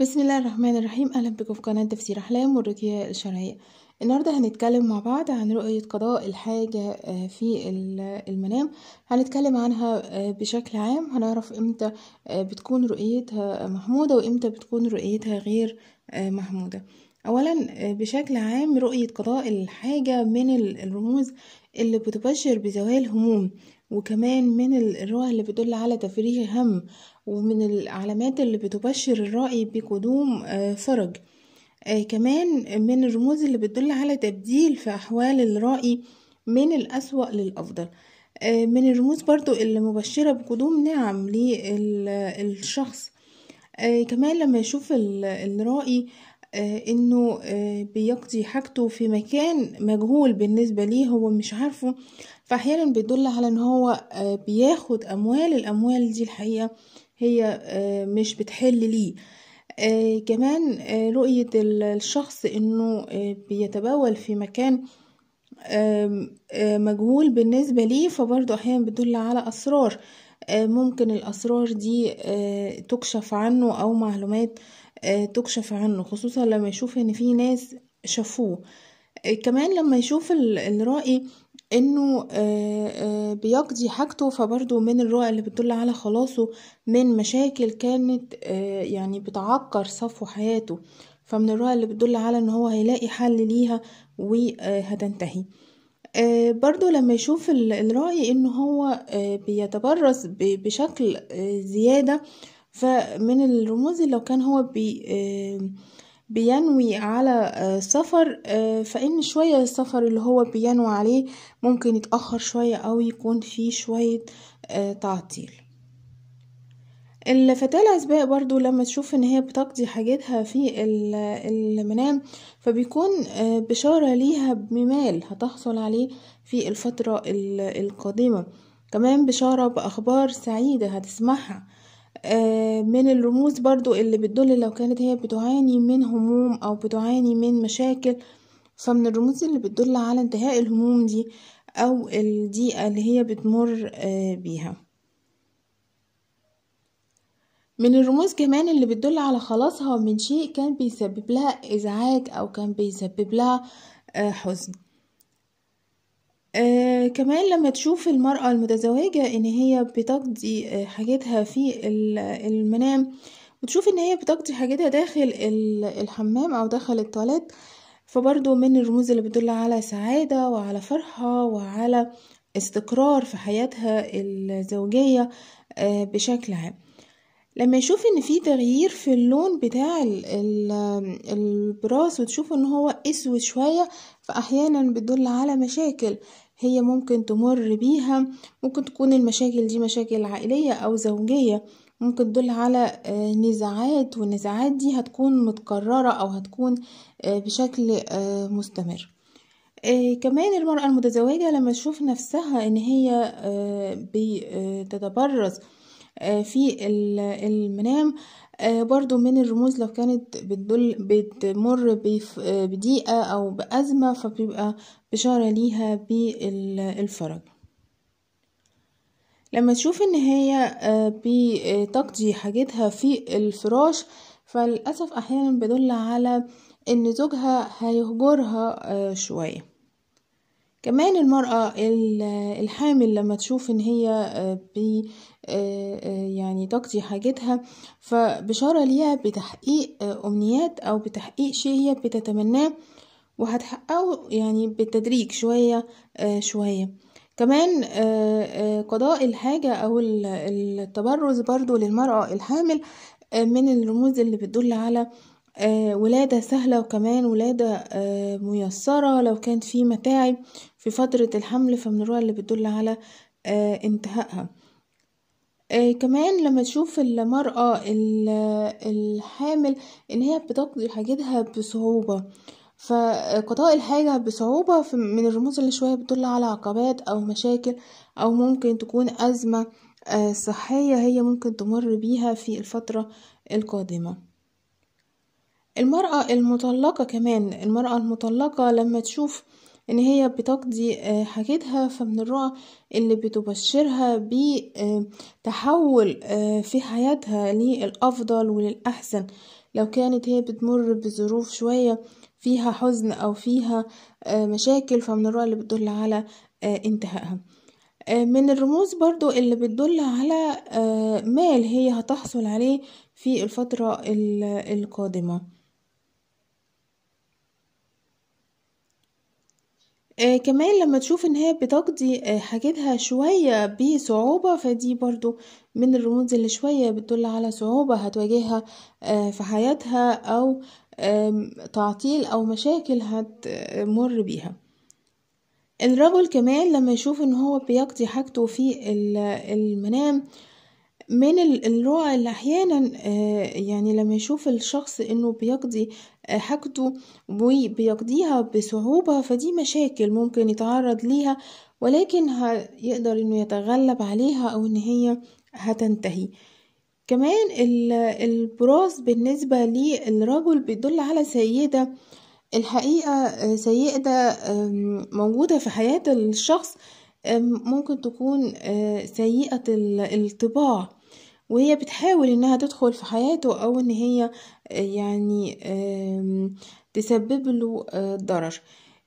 بسم الله الرحمن الرحيم اهلا بكم في قناه تفسير احلام والرقيه الشرعيه النهارده هنتكلم مع بعض عن رؤيه قضاء الحاجه آه، في المنام هنتكلم عنها آه، بشكل عام هنعرف امتى آه، بتكون رؤيتها محموده وامتى بتكون رؤيتها غير محموده اولا آه، بشكل عام رؤية قضاء الحاجة من الرموز اللي بتبشر بزوال الهموم وكمان من الرؤى اللي بتدل على تفريغ هم ومن العلامات اللي بتبشر الرأي بقدوم آه، فرج آه، كمان من الرموز اللي بتدل على تبديل في أحوال الرأي من الأسوأ للأفضل من الرموز برضو اللي مبشرة بقدوم نعم للشخص كمان لما يشوف الرأي آه، انه آه، بيقضي حاجته في مكان مجهول بالنسبة ليه هو مش عارفه فاحيانا بيدل على ان هو آه، بياخد اموال الاموال دي الحقيقة هي مش بتحل ليه كمان رؤية الشخص انه بيتبول في مكان مجهول بالنسبة ليه فبرضه احيانا بتدل على اسرار ممكن الاسرار دي تكشف عنه او معلومات آه، تكشف عنه خصوصا لما يشوف ان في ناس شافوه آه، كمان لما يشوف الرائي انه آه، بيقضي حاجته فبرضه من الرؤى اللي بتدل على خلاصه من مشاكل كانت يعني بتعكر صفو حياته فمن الرؤى اللي بتدل على ان هو هيلاقي حل ليها وهتنتهي برضه لما يشوف الرأي انه هو بيتبرز بشكل زيادة فمن الرموز لو كان هو بي آه، بينوي على آه، سفر آه، فإن شوية السفر اللي هو بينوي عليه ممكن يتأخر شوية أو يكون فيه شوية تعطيل الفتاة العزباء برضو لما تشوف ان هي بتقضي حاجتها في المنام فبيكون بشارة ليها بمال هتحصل عليه في الفترة القادمة كمان بشارة بأخبار سعيدة هتسمعها آه، من الرموز برضو اللي بتدل لو كانت هي بتعاني من هموم أو بتعاني من مشاكل فمن الرموز اللي بتدل على انتهاء الهموم دي أو الضيقة اللي هي بتمر آه، بيها من الرموز كمان اللي بتدل على خلاصها من شيء كان بيسبب لها إزعاج أو كان بيسبب لها آه، حزن كمان لما تشوف المرأة المتزوجة إن هي بتقضي آه، حاجتها في المنام وتشوف إن هي بتقضي حاجتها داخل الحمام أو داخل التواليت فبرضو من الرموز اللي بتدل على سعادة وعلى فرحة وعلى استقرار في حياتها الزوجية آه، بشكل عام لما يشوف ان في تغيير في اللون بتاع البراس وتشوف ان هو اسود شوية فأحيانا بتدل على مشاكل هي ممكن تمر بيها ممكن تكون المشاكل دي مشاكل عائلية أو زوجية ممكن تدل على آه، نزاعات والنزاعات دي هتكون متكررة أو هتكون آه، بشكل آه، مستمر كمان المرأة المتزوجة لما تشوف نفسها إن هي بتتبرز آه، في المنام آه، برضو من الرموز لو كانت بتدل بتمر آه، بضيقة أو بأزمة فبيبقى بشارة ليها بالفرج لما تشوف ان هي بتقضي حاجتها في الفراش فللأسف أحيانا بيدل على ان زوجها هيهجرها شوية كمان المرأة الحامل لما تشوف ان هي آه، بي آه، آه، يعني تقضي حاجتها فبشارة ليها بتحقيق أمنيات أو بتحقيق شيء هي بتتمناه وهتحققه يعني بالتدريج شوية شوية كمان قضاء الحاجة أو التبرز برضو للمرأة الحامل من الرموز اللي بتدل على آه، ولادة سهلة وكمان ولادة آه، ميسرة لو كان في متاعب في فترة الحمل فمن الرؤى اللي بتدل على انتهاءها انتهائها آه، كمان لما تشوف المرأة الحامل ان هي بتقضي حاجتها بصعوبة فقضاء الحاجة بصعوبة من الرموز اللي شوية بتدل على عقبات او مشاكل او ممكن تكون ازمة صحية هي ممكن تمر بيها في الفترة القادمة المرأة المطلقة كمان المرأة المطلقة لما تشوف ان هي بتقضي آه، حاجتها فمن الرؤى اللي بتبشرها بتحول آه، في حياتها للأفضل وللأحسن لو كانت هي بتمر بظروف شوية فيها حزن أو فيها آه، مشاكل فمن الرؤى اللي بتدل على انتهائها من الرموز برضو اللي بتدل على مال هي هتحصل عليه في الفترة القادمة آه كمان لمّا تشوف إن هي بتقضي آه حاجتها شوية بصعوبة، فدي برضو من الرموز اللي شوية بتدل على صعوبة هتواجهها آه في حياتها أو آه تعطيل أو مشاكل هتمُر بيها. الرجل كمان لمّا يشوف إن هو بيقضي حاجته في المنام من الرُّؤى اللي أحيانًا آه يعني لمّا يشوف الشخص إنه بيقضي حاجته وبيقضيها بصعوبة فدي مشاكل ممكن يتعرض ليها ولكن هيقدر انه يتغلب عليها او ان هي هتنتهي كمان البراز بالنسبة للرجل بيدل على سيدة الحقيقة آه، سيدة موجودة في حياة الشخص ممكن تكون آه، سيئة الطباع وهي بتحاول انها تدخل في حياته او ان هي يعني تسبب له آه، ضرر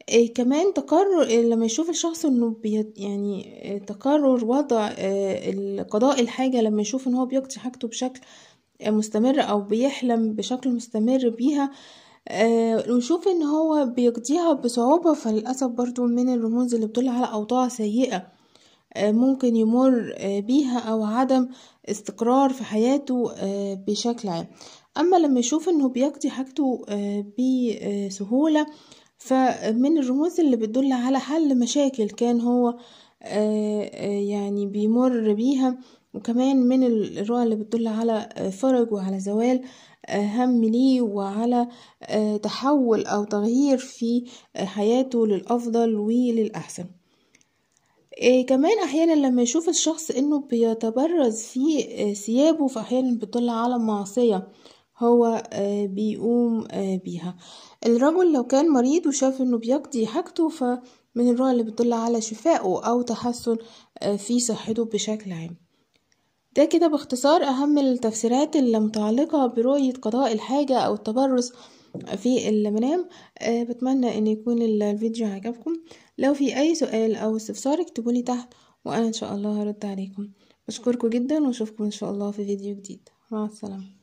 آه، كمان تكرر آه، لما يشوف الشخص انه بيت يعني تكرر وضع قضاء الحاجة لما يشوف ان هو بيقضي حاجته بشكل مستمر او بيحلم بشكل مستمر بيها ونشوف ان هو بيقضيها بصعوبة فللأسف برضو من الرموز اللي بتدل على أوضاع سيئة آه، ممكن يمر آه، بيها أو عدم استقرار في حياته آه، بشكل عام أما لما يشوف أنه بيقضي حاجته بسهولة فمن الرموز اللي بتدل على حل مشاكل كان هو يعني بيمر بيها وكمان من الرؤى اللي بتدل على فرج وعلى زوال هم ليه وعلى تحول أو تغيير في حياته للأفضل وللأحسن إيه كمان احيانا لما يشوف الشخص انه بيتبرز في آه، ثيابه فاحيانا بتطلع على معصية هو آه، بيقوم آه، بيها الرجل لو كان مريض وشاف انه بيقضي حاجته فمن الرؤى اللي بتطلع على شفائه او تحسن في صحته بشكل عام ده كده باختصار اهم التفسيرات اللي متعلقة برؤية قضاء الحاجة او التبرز في المنام بتمنى ان يكون الفيديو عجبكم لو في أي سؤال أو استفسار اكتبولي تحت وأنا إن شاء الله هرد عليكم اشكركم جدا وأشوفكم إن شاء الله في فيديو جديد مع السلامة